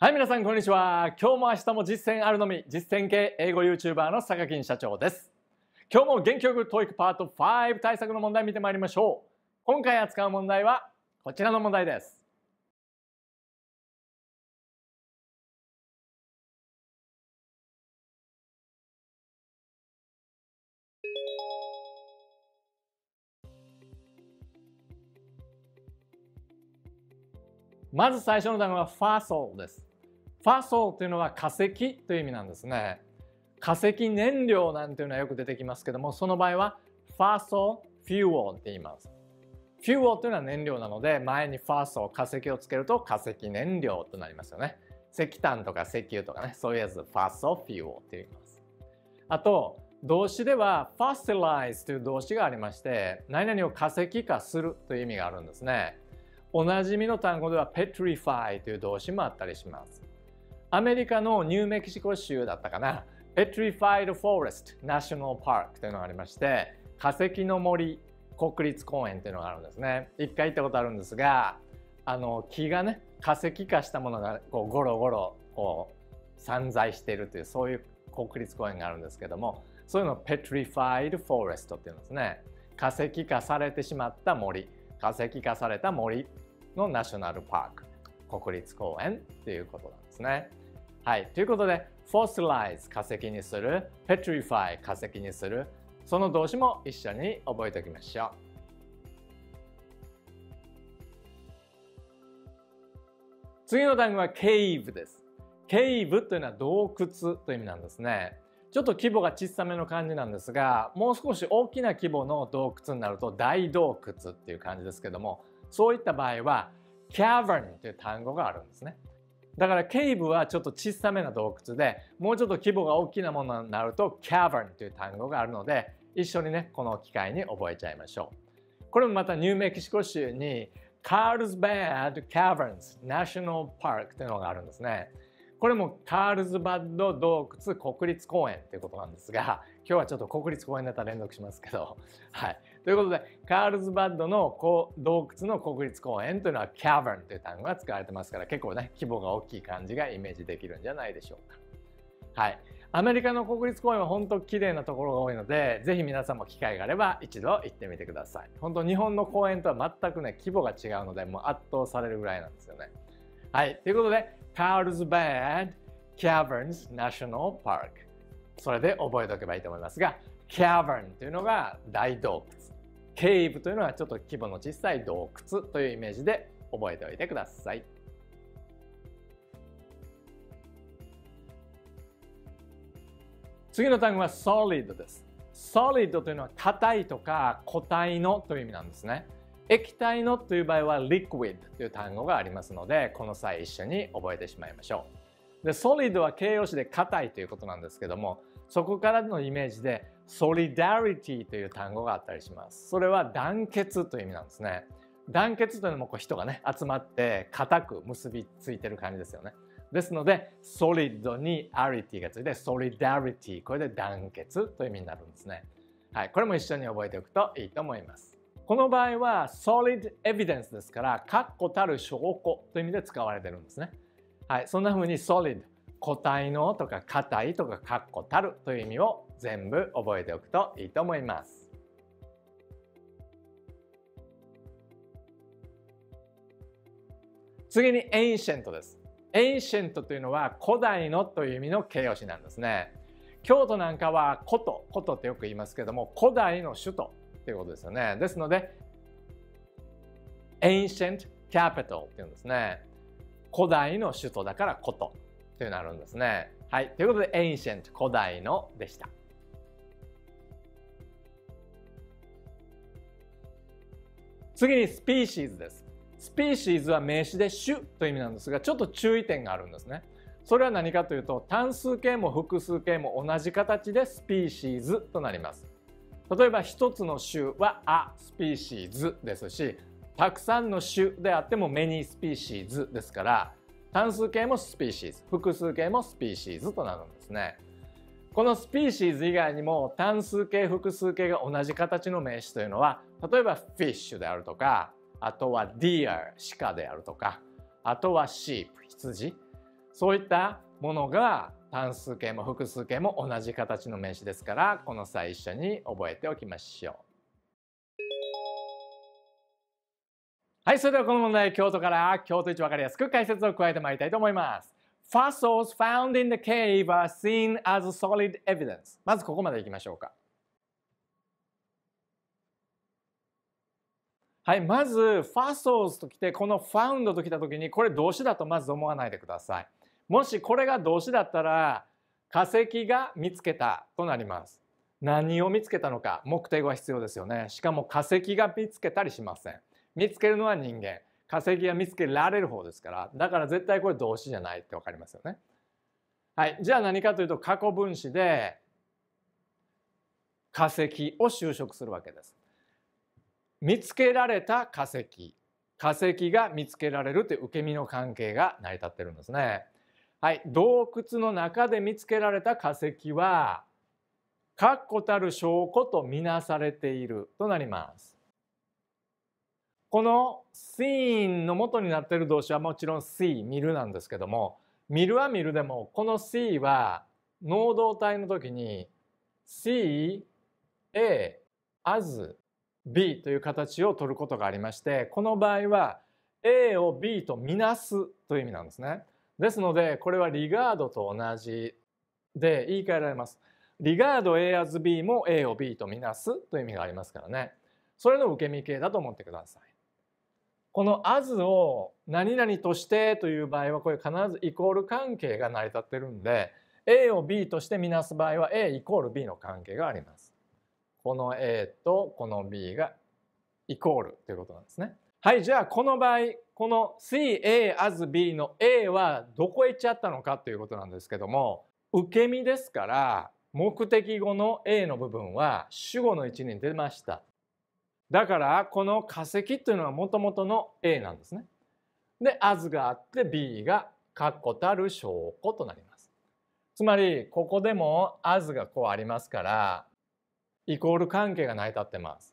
はい、皆さんこんにちは。今日も明日も実践あるのみ、実践系英語 YouTuber の坂金社長です。今日も元気よく TOEIC パート5対策の問題見てまいりましょう。今回扱う問題はこちらの問題です。まず最初の段はファー s i です。ファソというのは化石という意味なんですね化石燃料なんていうのはよく出てきますけどもその場合はファーソフューオンって言いますフューオーというのは燃料なので前にファーソ化石をつけると化石燃料となりますよね石炭とか石油とかねそういうやつファーソフューオーって言いますあと動詞ではファーセル l i z e という動詞がありまして何々を化石化するという意味があるんですねおなじみの単語では petrify という動詞もあったりしますアメリカのニューメキシコ州だったかなペトリファイルフォーレスト・ナショナル・パークというのがありまして化石の森国立公園というのがあるんですね一回行ったことあるんですがあの木がね化石化したものがこうゴロゴロこう散在しているというそういう国立公園があるんですけどもそういうのをペトリファイルフォーレストっていうんですね化石化されてしまった森化石化された森のナショナルパーク国立公園っていうことなんですですね。はい、ということでフォ l ライズ化石にするペトリファイ化石にするその動詞も一緒に覚えておきましょう。次の単語はケイブです。ケイブというのは洞窟という意味なんですね。ちょっと規模が小さめの感じなんですが、もう少し大きな規模の洞窟になると大洞窟っていう感じですけども、そういった場合は cavern という単語があるんですね。だからケイブはちょっと小さめな洞窟でもうちょっと規模が大きなものになると cavern という単語があるので一緒にねこの機会に覚えちゃいましょうこれもまたニューメキシコ州にカールズバード・カーヴンズ・ナショナル・パークというのがあるんですねこれもカールズバッド洞窟国立公園ということなんですが 今日はちょっと国立公園だったら連続しますけど はいということでカールズバッドの洞窟の国立公園というのはキャ r ンという単語が使われてますから結構ね規模が大きい感じがイメージできるんじゃないでしょうかはいアメリカの国立公園は本当綺麗なところが多いのでぜひ皆さんも機会があれば一度行ってみてください本当日本の公園とは全くね規模が違うのでもう圧倒されるぐらいなんですよねはいということでカールズバー n s n a ン i ナショナル・パークそれで覚えておけばいいと思いますが v e r ンというのが大洞窟ケイブというのはちょっと規模の小さい洞窟というイメージで覚えておいてください。次の単語は solid です。solid というのは硬いとか固体のという意味なんですね。液体のという場合は liquid という単語がありますのでこの際一緒に覚えてしまいましょうで solid は形容詞で硬いということなんですけどもそこからのイメージで solidarity という単語があったりしますそれは団結という意味なんですね団結というのもこう人がね集まって固く結びついてる感じですよねですので solid に arity がついて solidarity これで団結という意味になるんですねはい、これも一緒に覚えておくといいと思いますこの場合は solid evidence ですから、確固たる証拠という意味で使われてるんですね。はい、そんな風に solid、固体のとか硬いとか確固たるという意味を全部覚えておくといいと思います。次に ancient です。ancient というのは古代のという意味の形容詞なんですね。京都なんかは古都、古都ってよく言いますけども古代の首都ということですよね。ですので、ancient capital っていうんですね。古代の首都だから古都というなるんですね。はい。ということで、ancient 古代のでした。次にスピーシーズです。スピーシーズは名詞で種という意味なんですが、ちょっと注意点があるんですね。それは何かというと、単数形も複数形も同じ形でスピーシーズとなります。例えば1つの種は「アスピーシーズ」ですしたくさんの種であっても「メニースピーシーズ」ですから単数形もスピーシーズ複数形もスピーシーズとなるんですね。このスピーシーズ以外にも単数形複数形が同じ形の名詞というのは例えばフィッシュであるとかあとはディア鹿であるとかあとはシープ羊そういったものが単数形も複数形も同じ形の名詞ですからこの際一緒に覚えておきましょう。はいそれではこの問題京都から京都一分かりやすく解説を加えてまいりたいと思います。Fossils found in the cave are seen as solid evidence まずここまでいきましょうか。はい、まず fossils ときてこの found ときた時にこれ動詞だとまず思わないでください。もしこれが動詞だったら化石が見つけたとなります何を見つけたのか目的は必要ですよねしかも化石が見つけたりしません見つけるのは人間化石が見つけられる方ですからだから絶対これ動詞じゃないって分かりますよねはいじゃあ何かというと過去分詞で化石を修飾するわけです見つけられた化石化石が見つけられるという受け身の関係が成り立ってるんですねはい、洞窟の中で見つけられた化石は確固たる証拠とみなされているとなります。この「シーン」の元になっている動詞はもちろん「see」「見る」なんですけども「見る」は「見る」でもこの「see」は能動体の時に「see」「a」「as」「b」という形を取ることがありましてこの場合は「a」を「b」とみなすという意味なんですね。ですのでこれはリガードと同じで言い換えられます。リガード A as B も A を B とみなすという意味がありますからね。それの受け身形だと思ってください。この as を何々としてという場合はこれ必ずイコール関係が成り立ってるんで A を B としてみなす場合は A イコール B の関係があります。この A とこの B がイコールということなんですね。はいじゃあこの場合この CA as B の A はどこへ行っちゃったのかということなんですけども受け身ですから目的語の A の部分は主語の位置に出ましただからこの化石というのはもともとの A なんですねで as があって B が確固たる証拠となりますつまりここでも as がこうありますからイコール関係が成り立ってます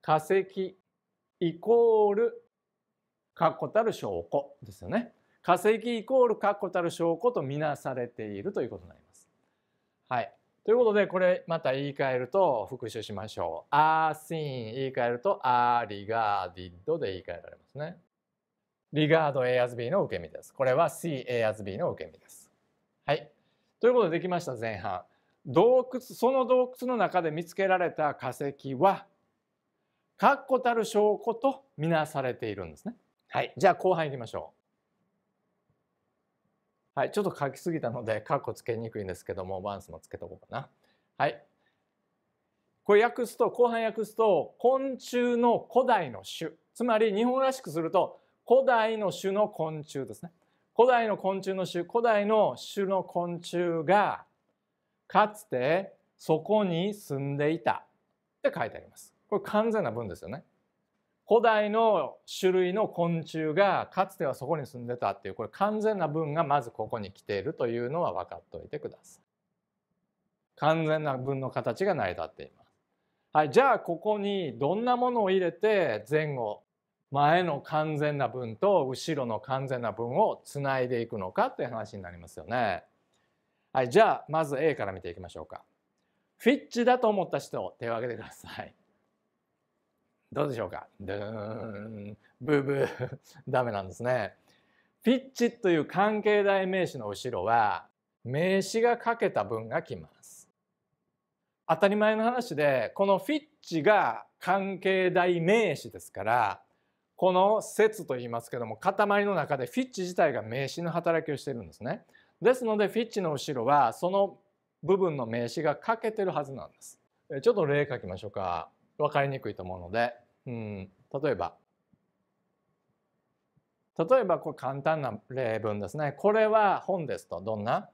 化石イコール確固たる証拠ですよね。化石イコール確固たる証拠とみなされているということになります。はい。ということでこれまた言い換えると復習しましょう。アーシーン言い換えるとあ r リガーディッドで言い換えられますね。リガード A as B の受け身です。これは C A as B の受け身です。はい。ということでできました前半。洞窟その洞窟の中で見つけられた化石は確固たる証拠とみなされているんですね。はい、じゃあ後半いきましょう。はい、ちょっと書きすぎたのでかっこつけにくいんですけどもバンスもつけとこうかな。はい、これ訳すと後半訳すと昆虫の古代の種つまり日本らしくすると古代の種の昆虫ですね古代の昆虫の種古代の種の昆虫がかつてそこに住んでいたって書いてありますこれ完全な文ですよね。古代の種類の昆虫がかつてはそこに住んでたっていうこれ完全な文がまずここに来ているというのは分かっておいてください。完全な文の形が成り立っています。はい、じゃあここにどんなものを入れて前後前の完全な文と後ろの完全な文をつないでいくのかという話になりますよね。はい、じゃあまず A から見ていきましょうか。フィッチだと思った人手を挙げてください。どうでしょうかドーンブーブー ダメなんですね。ピッチという関係代名詞の後ろは名詞が書けた文が来ます。当たり前の話でこのフィッチが関係代名詞ですからこの説と言いますけども塊の中でフィッチ自体が名詞の働きをしてるんですね。ですのでフィッチの後ろはその部分の名詞が欠けてるはずなんです。ちょっと例書きましょうか。分かりにくいと思うので、うん、例えば例えばこれ簡単な例文ですね。これは本ですと。どんな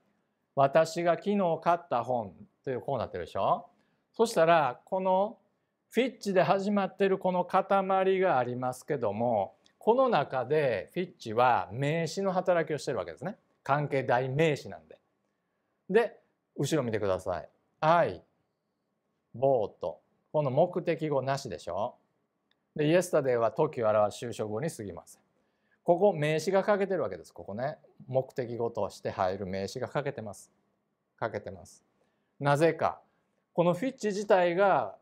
私が昨日買った本というこうなってるでしょそしたらこのフィッチで始まってるこの塊がありますけどもこの中でフィッチは名詞の働きをしてるわけですね。関係代名詞なんで。で後ろ見てください。I bought この目的語なしでしょで、イエスタデイは時を表す就職語に過ぎません。ここ名詞が欠けてるわけです。ここね。目的語として入る名詞が書けてます。書けてます。なぜか。このフィッチ自体が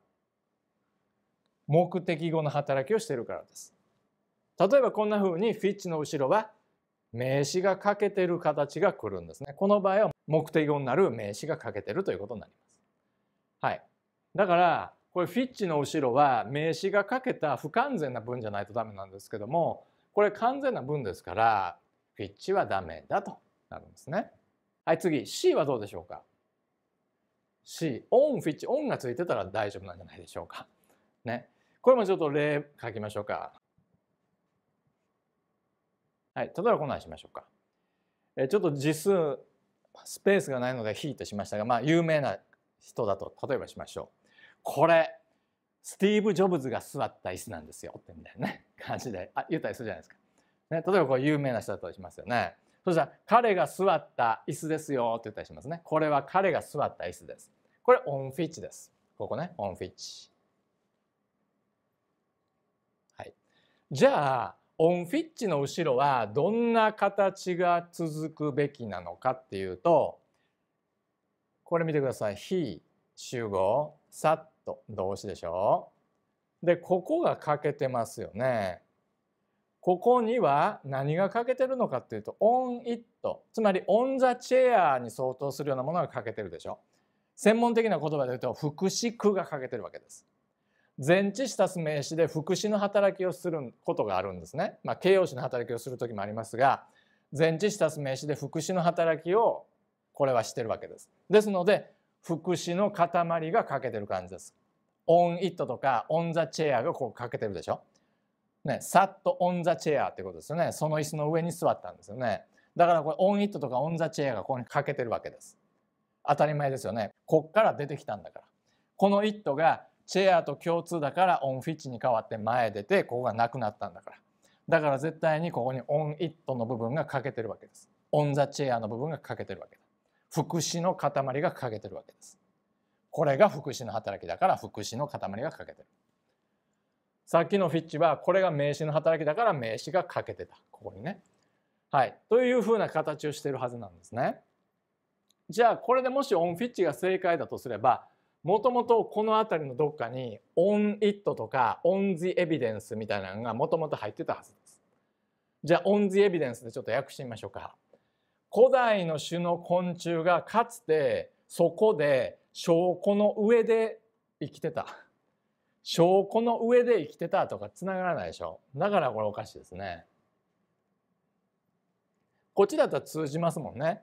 目的語の働きをしてるからです。例えばこんな風にフィッチの後ろは名詞が欠けてる形が来るんですね。この場合は目的語になる名詞が欠けてるということになります。はい。だからこれフィッチの後ろは名詞がかけた不完全な文じゃないとダメなんですけどもこれ完全な文ですからフィッチはダメだとなるんですね。はい次 C はどうでしょうか ?C オンフィッチオンがついてたら大丈夫なんじゃないでしょうか。ね。これもちょっと例書きましょうか。はい例えばこんなにしましょうか。えちょっと字数スペースがないので引いてしましたがまあ有名な人だと例えばしましょう。これスティーブ・ジョブズが座った椅子なんですよってみたいな、感じであ言ったりするじゃないですか。ね、例えばこう有名な人だとしますよね。そしたら彼が座った椅子ですよって言ったりしますね。これは彼が座った椅子です。これオンフィッチです。ここね、オンフィッチ。はい。じゃあ、オンフィッチの後ろはどんな形が続くべきなのかっていうと、これ見てください。非集合、さっと動詞でしょう。でここが欠けてますよね。ここには何が欠けてるのかっていうと on it つまり on the chair に相当するようなものが欠けてるでしょ。専門的な言葉で言うと副詞句が欠けてるわけです。前置詞たす名詞で副詞の働きをすることがあるんですね。まあ、形容詞の働きをする時もありますが前置詞たす名詞で副詞の働きをこれはしてるわけです。ですので福祉の塊が欠けてる感じです。オン・イットとかオン・ザ・チェアがこう欠けてるでしょ。ね、さっとオン・ザ・チェアってことですよね。その椅子の上に座ったんですよね。だからこれオン・イットとかオン・ザ・チェアがここに欠けてるわけです。当たり前ですよね。こっから出てきたんだから。この「イット」がチェアと共通だからオン・フィッチに変わって前出てここがなくなったんだから。だから絶対にここにオン・イットの部分が欠けてるわけです。オン・ザ・チェアの部分が欠けてるわけです。福祉の塊が欠けてるわけです。これが福祉の働きだから福祉の塊が欠けてる。さっきのフィッチはこれが名詞の働きだから名詞が欠けてた。ここにね。はい。というふうな形をしてるはずなんですね。じゃあこれでもしオンフィッチが正解だとすればもともとこの辺りのどっかにオンイットとかオンズエビデンスみたいなのがもともと入ってたはずです。じゃあオンズエビデンスでちょっと訳してみましょうか。古代の種の昆虫がかつてそこで証拠の上で生きてた証拠の上で生きてたとかつながらないでしょだからこれおかしいですねこっちだったら通じますもんね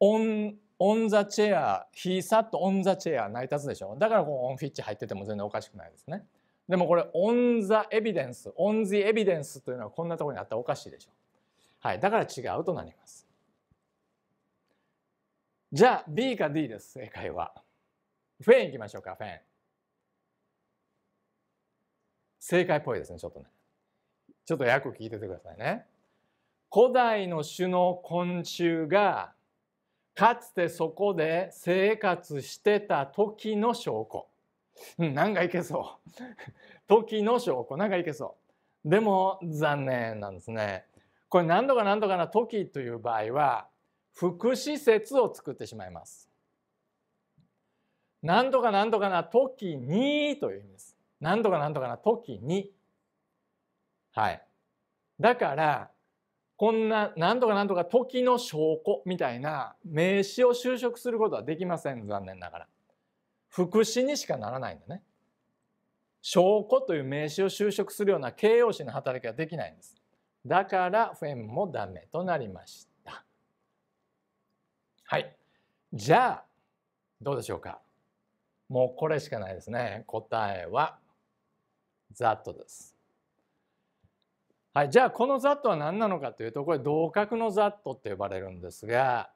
オンオンザチェアヒーサットオンザチェア成り立つでしょだからこのオンフィッチ入ってても全然おかしくないですねでもこれオンザエビデンスオンズエビデンスというのはこんなところにあったらおかしいでしょはい、だから違うとなります。じゃあ B か D です、正解は。フェンいきましょうか、フェン。正解っぽいですね、ちょっとね。ちょっと訳聞いててくださいね。古代の種の昆虫がかつてそこで生活してた時の証拠。うん、なんかいけそう。時の証拠、なんかいけそう。でも残念なんですね。これ何度か何度かな時という場合は副詞節を作ってしまいます。何度か何度かな時にという意味です。何度か何度かな時に。はい。だからこんな何度か何度か時の証拠みたいな名詞を修飾することはできません残念ながら。副詞にしかならないんだね。証拠という名詞を修飾するような形容詞の働きはできないんです。だからフェンもダメとなりました。はい。じゃあ、どうでしょうか。もうこれしかないですね。答えは、ざっとです。はい、じゃあこのざっとは何なのかというとこれ同格のざっとって呼ばれるんですが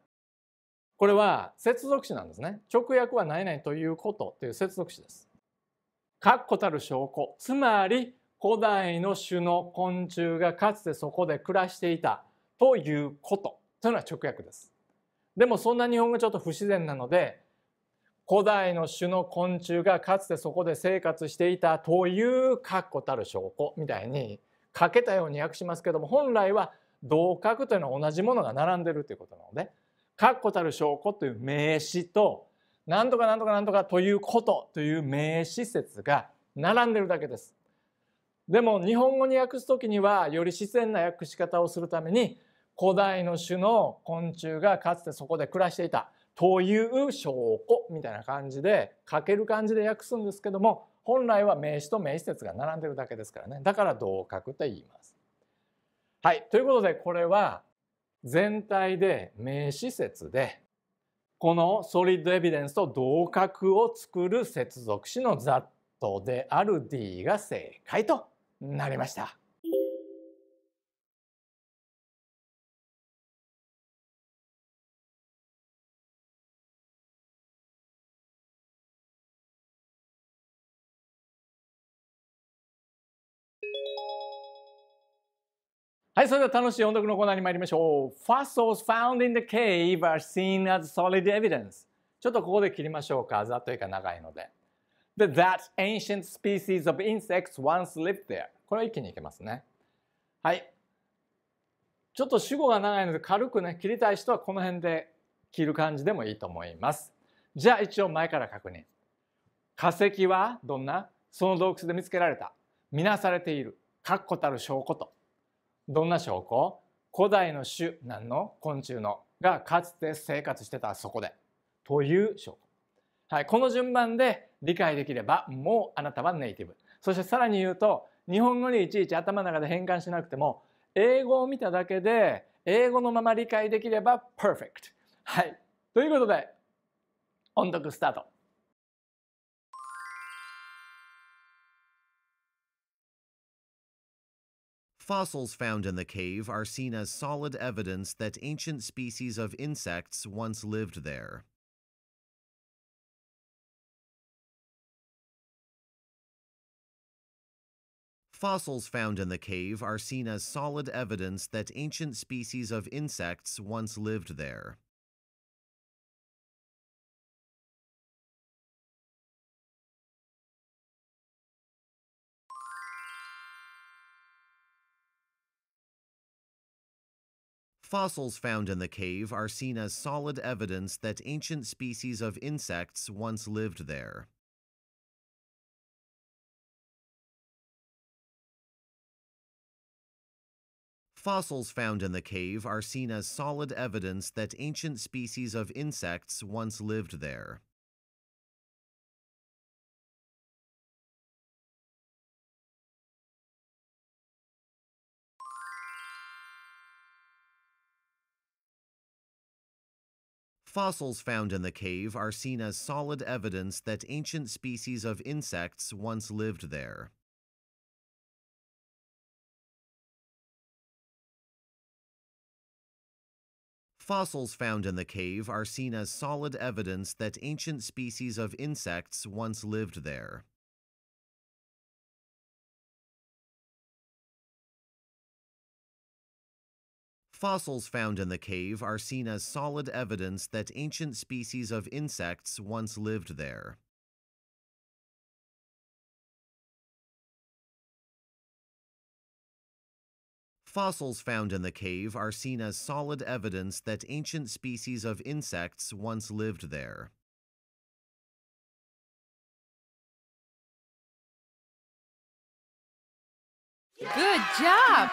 これは接続詞なんですね直訳はなないということという接続詞です確固たる証拠つまり古代の種の昆虫がかつてそこで暮らしていたということというのは直訳です。でもそんな日本語ちょっと不自然なので古代の種の昆虫がかつてそこで生活していたという確固たる証拠みたいに書けたように訳しますけども本来は同格というのは同じものが並んでるということなので確固たる証拠という名詞と何とか何とか何とかということという名詞説が並んでるだけです。でも日本語に訳す時にはより自然な訳し方をするために古代の種の昆虫がかつてそこで暮らしていたという証拠みたいな感じで書ける感じで訳すんですけども本来は名詞と名詞説が並んでるだけですからねだから同格と言います。はいということでこれは全体で名詞説でこのソリッドエビデンスと同格を作る接続詞のざっとである D が正解となりました。はい、それでは楽しい音読のコーナーに参りましょう。Fossils found in the cave are seen as solid evidence. ちょっとここで切りましょうか。ざっといか長いので。that ancient species of insects once lived there これは一気にいけますねはいちょっと主語が長いので軽くね切りたい人はこの辺で切る感じでもいいと思いますじゃあ一応前から確認化石はどんなその洞窟で見つけられた見なされている確固たる証拠とどんな証拠古代の種何の昆虫のがかつて生活してたそこでという証拠はい、この順番で理解できればもうあなたはネイティブそしてさらに言うと日本語にいちいち頭の中で変換しなくても英語を見ただけで英語のまま理解できれば perfect はいということで音読スタート Fossils found in the cave are seen as solid evidence that ancient species of insects once lived there. Fossils found in the cave are seen as solid evidence that ancient species of insects once lived there. Fossils found in the cave are seen as solid evidence that ancient species of insects once lived there. Fossils found in the cave are seen as solid evidence that ancient species of insects once lived there. Fossils found in the cave are seen as solid evidence that ancient species of insects once lived there. Fossils found in the cave are seen as solid evidence that ancient species of insects once lived there. Fossils found in the cave are seen as solid evidence that ancient species of insects once lived there. Fossils found in the cave are seen as solid evidence that ancient species of insects once lived there. Good job!